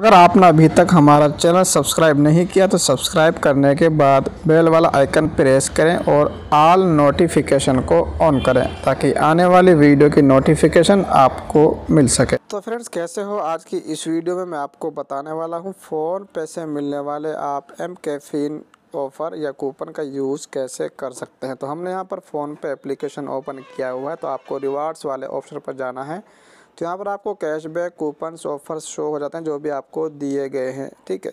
अगर आपने अभी तक हमारा चैनल सब्सक्राइब नहीं किया तो सब्सक्राइब करने के बाद बेल वाला आइकन प्रेस करें और आल नोटिफिकेशन को ऑन करें ताकि आने वाली वीडियो की नोटिफिकेशन आपको मिल सके तो फ्रेंड्स कैसे हो आज की इस वीडियो में मैं आपको बताने वाला हूं फ़ोन पे से मिलने वाले आप एम कैफिन ऑफ़र या कूपन का यूज़ कैसे कर सकते हैं तो हमने यहाँ पर फ़ोन पे एप्लीकेशन ओपन किया हुआ है तो आपको रिवार्ड्स वाले ऑप्शन पर जाना है तो यहाँ पर आपको कैशबैक कूपन ऑफर्स शो हो जाते हैं जो भी आपको दिए गए हैं ठीक है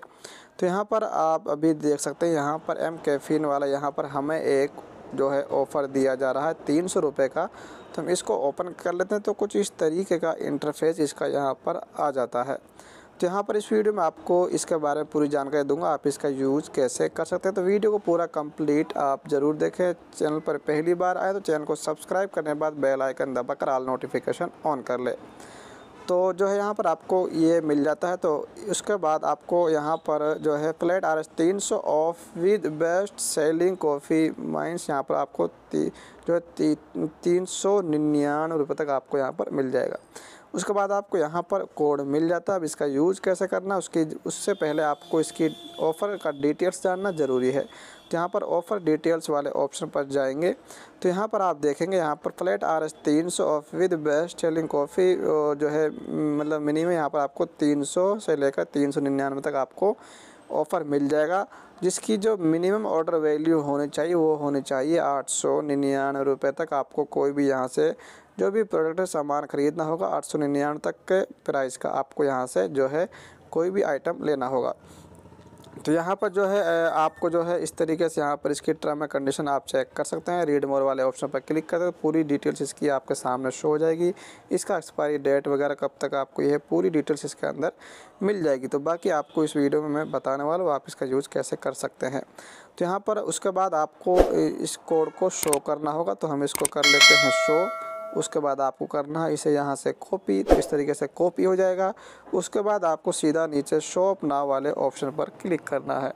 तो यहाँ पर आप अभी देख सकते हैं यहाँ पर एम कैफ़िन वाला यहाँ पर हमें एक जो है ऑफ़र दिया जा रहा है तीन सौ रुपये का तो हम इसको ओपन कर लेते हैं तो कुछ इस तरीके का इंटरफेस इसका यहाँ पर आ जाता है तो यहाँ पर इस वीडियो में आपको इसके बारे में पूरी जानकारी दूंगा आप इसका यूज़ कैसे कर सकते हैं तो वीडियो को पूरा कंप्लीट आप ज़रूर देखें चैनल पर पहली बार आए तो चैनल को सब्सक्राइब करने के बाद बेल आइकन दबाकर आल नोटिफिकेशन ऑन कर ले तो जो है यहाँ पर आपको ये मिल जाता है तो उसके बाद आपको यहाँ पर जो है फ्लैट आर एस तीन सौ off with best selling coffee माइंस यहाँ पर आपको ती, जो है ती, तीन सौ निन्यानवे रुपये तक आपको यहाँ पर मिल जाएगा उसके बाद आपको यहाँ पर कोड मिल जाता है अब इसका यूज़ कैसे करना उसकी उससे पहले आपको इसकी ऑफ़र का डिटेल्स जानना ज़रूरी है तो यहाँ पर ऑफ़र डिटेल्स वाले ऑप्शन पर जाएंगे तो यहाँ पर आप देखेंगे यहाँ पर फ्लैट आर एस तीन सौ off with best selling coffee जो है मतलब मिनिमम यहाँ पर आपको तीन सौ से लेकर तीन सौ निन्यानवे तक आपको ऑफ़र मिल जाएगा जिसकी जो मिनिमम ऑर्डर वैल्यू होनी चाहिए वो होनी चाहिए आठ सौ निन्यानवे रुपये तक आपको कोई भी यहाँ से जो भी प्रोडक्ट सामान ख़रीदना होगा आठ सौ निन्यानवे तक के प्राइस का आपको यहाँ से जो है कोई भी आइटम लेना होगा तो यहाँ पर जो है आपको जो है इस तरीके से यहाँ पर इसकी टर्म एंड कंडीशन आप चेक कर सकते हैं रीड मोर वाले ऑप्शन पर क्लिक करते हैं पूरी डिटेल्स इसकी आपके सामने शो हो जाएगी इसका एक्सपायरी डेट वगैरह कब तक आपको यह पूरी डिटेल्स इसके अंदर मिल जाएगी तो बाकी आपको इस वीडियो में मैं बताने वाला हूँ आप इसका यूज़ कैसे कर सकते हैं तो यहाँ पर उसके बाद आपको इस कोड को शो करना होगा तो हम इसको कर लेते हैं शो उसके बाद आपको करना है इसे यहाँ से कॉपी तो इस तरीके से कॉपी हो जाएगा उसके बाद आपको सीधा नीचे शॉप नाव वाले ऑप्शन पर क्लिक करना है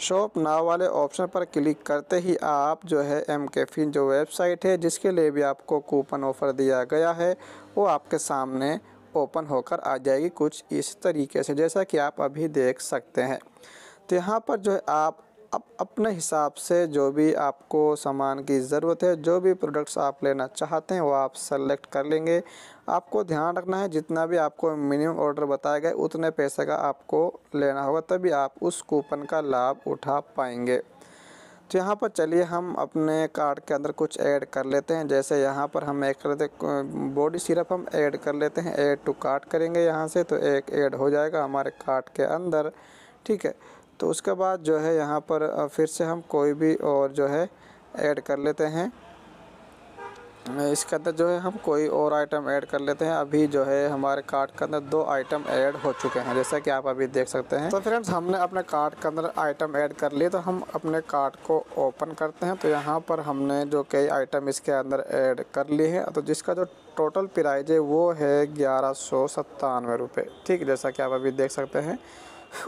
शॉप नाव वाले ऑप्शन पर क्लिक करते ही आप जो है एम केफिन जो वेबसाइट है जिसके लिए भी आपको कूपन ऑफ़र दिया गया है वो आपके सामने ओपन होकर आ जाएगी कुछ इस तरीके से जैसा कि आप अभी देख सकते हैं तो यहाँ पर जो है आप आप अपने हिसाब से जो भी आपको सामान की ज़रूरत है जो भी प्रोडक्ट्स आप लेना चाहते हैं वो आप सेलेक्ट कर लेंगे आपको ध्यान रखना है जितना भी आपको मिनिमम ऑर्डर बताया गया उतने पैसे का आपको लेना होगा तभी आप उस कूपन का लाभ उठा पाएंगे तो यहाँ पर चलिए हम अपने कार्ड के अंदर कुछ ऐड कर लेते हैं जैसे यहाँ पर हम एक करते बॉडी सिरप हम ऐड कर लेते हैं ऐड टू कार्ट करेंगे यहाँ से तो एक ऐड हो जाएगा हमारे कार्ट के अंदर ठीक है तो उसके बाद जो है यहाँ पर फिर से हम कोई भी और जो है ऐड कर लेते हैं इसके अंदर जो है हम कोई और आइटम ऐड कर लेते हैं अभी जो है हमारे कार्ट के अंदर दो आइटम ऐड हो चुके हैं जैसा कि आप अभी देख सकते हैं तो फ्रेंड्स हमने अपने कार्ट के अंदर आइटम ऐड कर लिए तो हम अपने कार्ट को ओपन करते हैं तो यहाँ पर हमने जो कई आइटम इसके अंदर ऐड कर लिए हैं तो जिसका जो टोटल प्राइज है वो है ग्यारह सौ ठीक जैसा कि आप अभी देख सकते हैं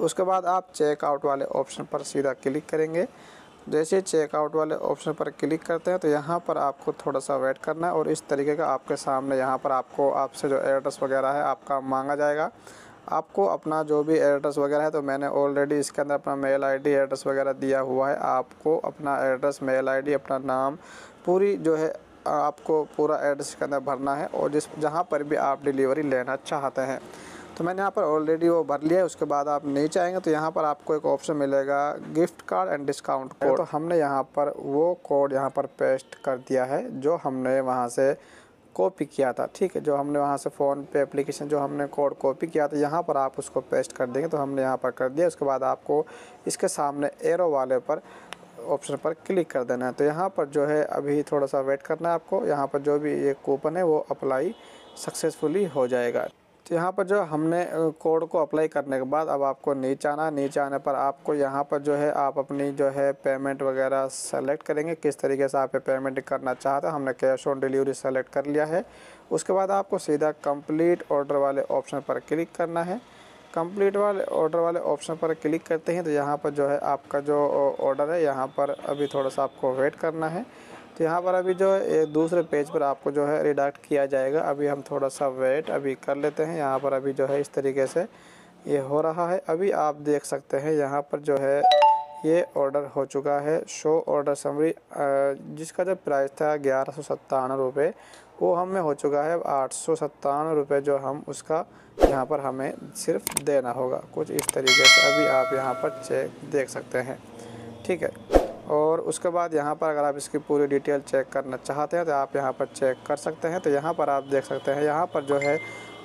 उसके बाद आप चेकआउट वाले ऑप्शन पर सीधा क्लिक करेंगे जैसे चेकआउट वाले ऑप्शन पर क्लिक करते हैं तो यहाँ पर आपको थोड़ा सा वेट करना है और इस तरीके का आपके सामने यहाँ पर आपको आपसे जो एड्रेस वगैरह है आपका मांगा जाएगा आपको अपना जो भी एड्रेस वगैरह है तो मैंने ऑलरेडी इसके अंदर अपना मेल आईडी एड्रेस वगैरह दिया हुआ है आपको अपना एड्रेस मेल आईडी अपना नाम पूरी जो है आपको पूरा एड्रेस के अंदर भरना है और जिस जहाँ पर भी आप डिलीवरी लेना चाहते हैं तो मैंने यहाँ पर ऑलरेडी वो भर लिया है उसके बाद आप नहीं चाहेंगे तो यहाँ पर आपको एक ऑप्शन मिलेगा gift card and discount code तो हमने यहाँ पर वो कोड यहाँ पर पेस्ट कर दिया है जो हमने वहाँ से कॉपी किया था ठीक है जो हमने वहाँ से फ़ोन पे एप्लीकेशन जो हमने कोड कॉपी किया था यहाँ पर आप उसको पेस्ट कर देंगे तो हमने यहाँ पर कर दिया उसके बाद आपको इसके सामने एरो वाले पर ऑप्शन पर क्लिक कर देना है तो यहाँ पर जो है अभी थोड़ा सा वेट करना है आपको यहाँ पर जो भी ये कूपन है वो अप्लाई सक्सेसफुली हो जाएगा तो यहाँ पर जो हमने कोड को अप्लाई करने के बाद अब आपको नीचे आना नीचे आने पर आपको यहाँ पर जो है आप अपनी जो है पेमेंट वगैरह सेलेक्ट करेंगे किस तरीके से आप पेमेंट करना चाहते हैं हमने कैश ऑन डिलीवरी सेलेक्ट कर लिया है उसके बाद आपको सीधा कंप्लीट ऑर्डर वाले ऑप्शन पर क्लिक करना है कंप्लीट वाले ऑर्डर वाले ऑप्शन पर क्लिक करते हैं तो यहाँ पर जो है आपका जो ऑर्डर है यहाँ पर अभी थोड़ा सा आपको वेट करना है तो यहाँ पर अभी जो एक दूसरे पेज पर आपको जो है रिडाक्ट किया जाएगा अभी हम थोड़ा सा वेट अभी कर लेते हैं यहाँ पर अभी जो है इस तरीके से ये हो रहा है अभी आप देख सकते हैं यहाँ पर जो है ये ऑर्डर हो चुका है शो ऑर्डर समरी जिसका जो प्राइस था ग्यारह सौ रुपये वो हमें हो चुका है आठ सौ रुपये जो हम उसका यहाँ पर हमें सिर्फ देना होगा कुछ इस तरीके से अभी आप यहाँ पर चेक देख सकते हैं ठीक है और उसके बाद यहाँ पर अगर आप इसकी पूरी डिटेल चेक करना चाहते हैं तो आप यहाँ पर चेक कर सकते हैं तो यहाँ पर आप देख सकते हैं यहाँ पर जो है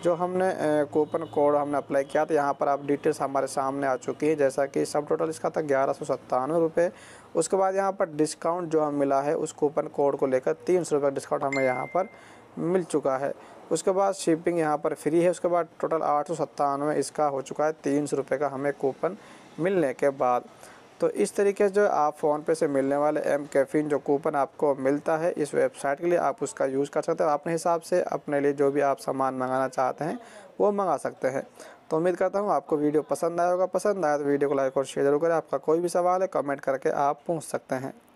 जो हमने कूपन कोड हमने अप्लाई किया था तो यहाँ पर आप डिटेल्स हमारे सामने आ चुकी है जैसा कि सब टोटल इसका था ग्यारह सौ सत्तानवे रुपये उसके बाद यहाँ पर डिस्काउंट जो हम मिला है उस कूपन कोड को लेकर तीन सौ रुपये डिस्काउंट हमें यहाँ पर मिल चुका है उसके बाद शिपिंग यहाँ पर फ्री है उसके बाद टोटल आठ सौ सत्तानवे इसका हो चुका है तीन सौ रुपये का हमें कूपन मिलने के बाद तो इस तरीके से जो आप फ़ोनपे से मिलने वाले एम कैफ़िन जो कूपन आपको मिलता है इस वेबसाइट के लिए आप उसका यूज़ कर सकते हो अपने हिसाब से अपने लिए जो भी आप सामान मंगाना चाहते हैं वो मंगा सकते हैं तो उम्मीद करता हूँ आपको वीडियो पसंद आया होगा पसंद आया तो वीडियो को लाइक और शेयर जरूर करें आपका कोई भी सवाल है कमेंट करके आप पूछ सकते हैं